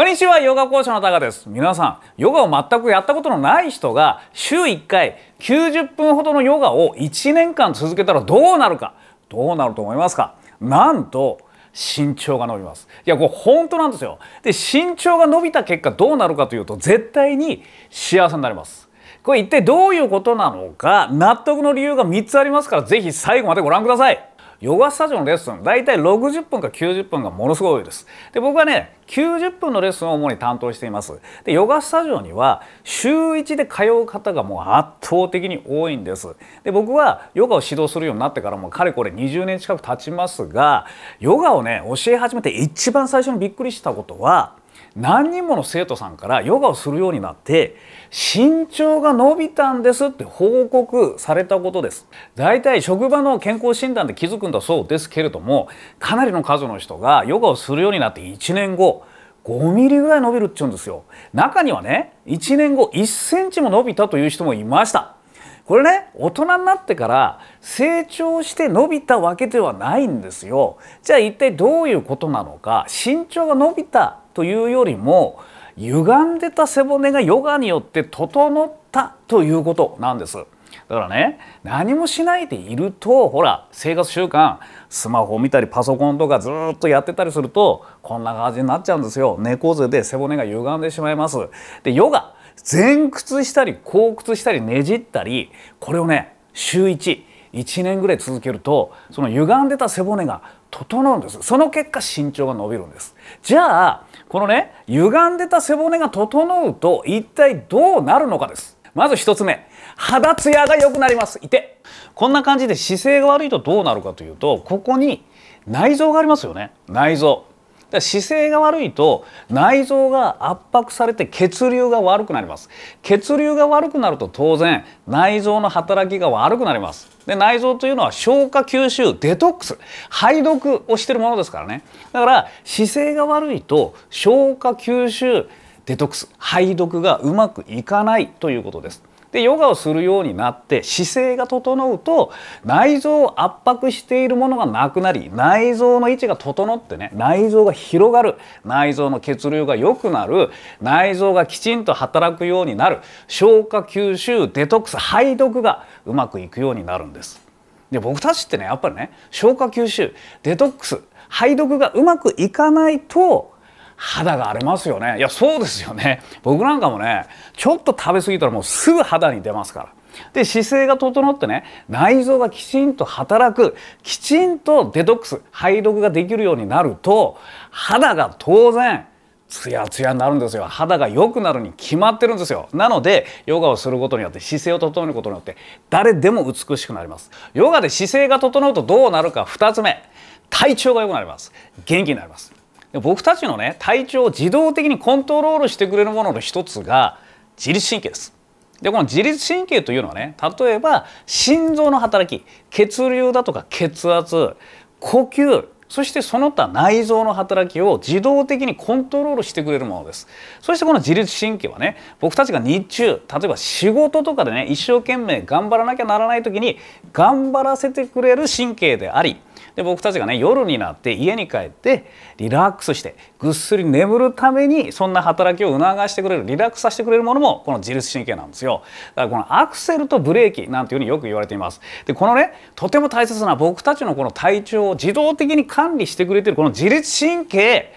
こんにちはヨガ講師のタカです皆さんヨガを全くやったことのない人が週1回90分ほどのヨガを1年間続けたらどうなるかどうなると思いますかなんと身長が伸びますいやこれ本当なんですよで身長が伸びた結果どうなるかというと絶対に幸せになりますこれ一体どういうことなのか納得の理由が3つありますから是非最後までご覧くださいヨガスタジオのレッスン大体60分か90分がものすごい多いです。で僕はね90分のレッスンを主に担当しています。でヨガスタジオには週1で通う方がもう圧倒的に多いんです。で僕はヨガを指導するようになってからもうかれこれ20年近く経ちますがヨガをね教え始めて一番最初にびっくりしたことは何人もの生徒さんからヨガをするようになって身長が伸びたんですって報告されたことです大体職場の健康診断で気づくんだそうですけれどもかなりの数の人がヨガをするようになって1年後5ミリぐらい伸びるっちゅうんですよ中にはね1年後1センチも伸びたという人もいましたこれね大人になってから成長して伸びたわけではないんですよ。じゃあ一体どういうことなのか身長が伸びたというよりも歪んでた背骨がヨガによって整ったということなんです。だからね何もしないでいるとほら生活習慣スマホ見たりパソコンとかずっとやってたりするとこんな感じになっちゃうんですよ猫背で背骨が歪んでしまいます。でヨガ前屈したり後屈したりねじったりこれをね週11年ぐらい続けるとその歪んでた背骨が整うんですその結果身長が伸びるんですじゃあこのね歪んでた背骨が整うと一体どうなるのかですまず1つ目肌ツヤが良くなりますいてこんな感じで姿勢が悪いとどうなるかというとここに内臓がありますよね内臓ら姿勢が悪いと内臓が圧迫されて血流が悪くなります血流が悪くなると当然内臓の働きが悪くなりますで内臓というのは消化吸収デトックス排毒をしてるものですからねだから姿勢が悪いと消化吸収デトックス排毒がうまくいかないということですでヨガをするようになって姿勢が整うと内臓を圧迫しているものがなくなり内臓の位置が整ってね内臓が広がる内臓の血流が良くなる内臓がきちんと働くようになる消化吸収デトックス排毒がうまくいくようになるんです。で僕たちってねやっぱりね消化吸収デトックス排毒がうまくいかないと肌が荒れますよねいやそうですよね僕なんかもねちょっと食べ過ぎたらもうすぐ肌に出ますからで姿勢が整ってね内臓がきちんと働くきちんとデトックス排毒ができるようになると肌が当然ツヤツヤになるんですよ肌が良くなるに決まってるんですよなのでヨガをすることによって姿勢を整えることによって誰でも美しくなりますヨガで姿勢が整うとどうなるか2つ目体調が良くなります元気になります僕たちのね体調を自動的にコントロールしてくれるものの一つが自律神経です。でこの自律神経というのはね例えば心臓の働き血流だとか血圧呼吸そしてその他内臓の働きを自動的にコントロールしてくれるものですそしてこの自律神経はね僕たちが日中例えば仕事とかでね一生懸命頑張らなきゃならない時に頑張らせてくれる神経でありで僕たちがね夜になって家に帰ってリラックスしてぐっすり眠るためにそんな働きを促してくれるリラックスさせてくれるものもこの自律神経なんですよだからこのアクセルとブレーキなんていうふうによく言われていますでこのねとても大切な僕たちのこの体調を自動的に管理してくれてるこの自律神経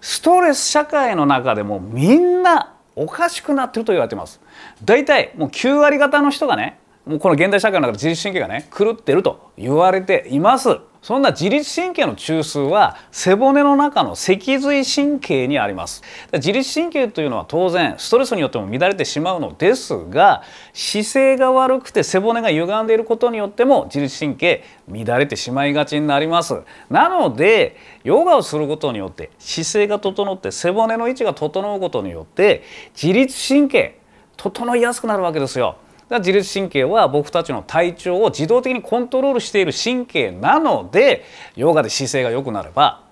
ストレス社会の中でもみんなおかしくなってると言われてます大体もう9割方の人がねもうこの現代社会の中で自律神経がね狂ってると言われていますそんな自律神経の中枢は背骨の中の脊髄神経にあります自律神経というのは当然ストレスによっても乱れてしまうのですが姿勢が悪くて背骨が歪んでいることによっても自律神経乱れてしまいがちになりますなのでヨガをすることによって姿勢が整って背骨の位置が整うことによって自律神経整いやすくなるわけですよ自律神経は僕たちの体調を自動的にコントロールしている神経なのでヨガで姿勢が良くなれば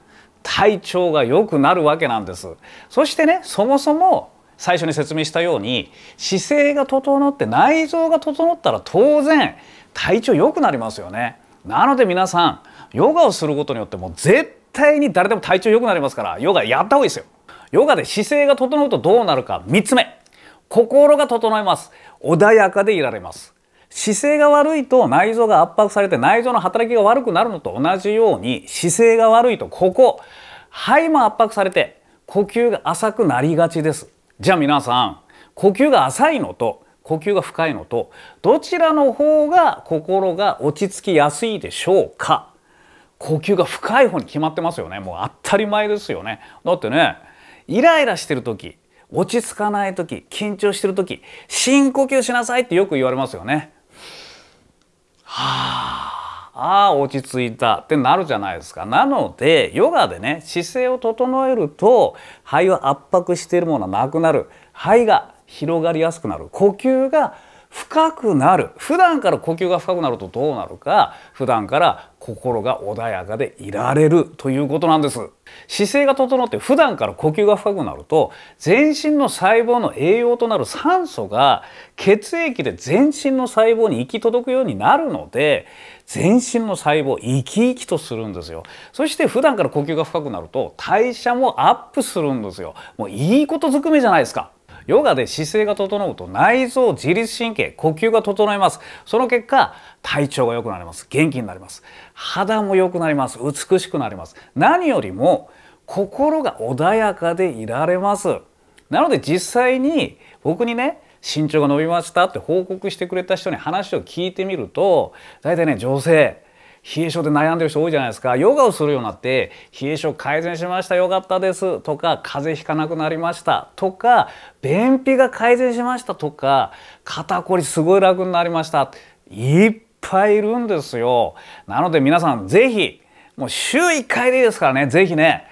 体調が良くなるわけなんですそしてねそもそも最初に説明したように姿勢が整って内臓が整ったら当然体調良くなりますよねなので皆さんヨガをすることによってもう絶対に誰でも体調良くなりますからヨガやった方がいいですよヨガで姿勢が整うとどうなるか3つ目心が整います穏やかでいられます姿勢が悪いと内臓が圧迫されて内臓の働きが悪くなるのと同じように姿勢が悪いとここ肺も圧迫されて呼吸が浅くなりがちですじゃあ皆さん呼吸が浅いのと呼吸が深いのとどちらの方が心が落ち着きやすいでしょうか呼吸が深い方に決まってますよねもう当たり前ですよねだってねイライラしてる時落ち着かない時緊張してる時深呼吸しなさいってよく言われますよね。はああ落ち着いたってなるじゃないですか。なのでヨガでね姿勢を整えると肺を圧迫しているものはなくなる肺が広がりやすくなる呼吸が深くなる普段から呼吸が深くなるとどうなるか普段から心が穏やかでいられるということなんです姿勢が整って普段から呼吸が深くなると全身の細胞の栄養となる酸素が血液で全身の細胞に行き届くようになるので全身の細胞生き生きとするんですよそして普段から呼吸が深くなると代謝もアップするんですよもういいことずくめじゃないですかヨガで姿勢が整うと内臓自律神経呼吸が整いますその結果体調が良くなります元気になります肌も良くなります美しくなります何よりも心が穏やかでいられますなので実際に僕にね身長が伸びましたって報告してくれた人に話を聞いてみると大体ね女性冷え性で悩んでる人多いじゃないですかヨガをするようになって冷え性改善しましたよかったですとか風邪ひかなくなりましたとか便秘が改善しましたとか肩こりすごい楽になりましたいっぱいいるんですよなので皆さん是非もう週1回でいいですからね是非ね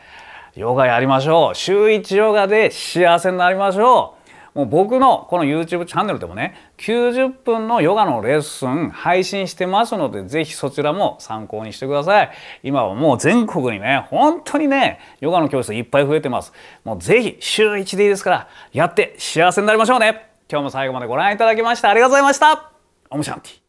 ヨガやりましょう週1ヨガで幸せになりましょうもう僕のこの YouTube チャンネルでもね90分のヨガのレッスン配信してますので是非そちらも参考にしてください今はもう全国にね本当にねヨガの教室いっぱい増えてますもう是非週1でいいですからやって幸せになりましょうね今日も最後までご覧いただきましてありがとうございましたオムシャンティ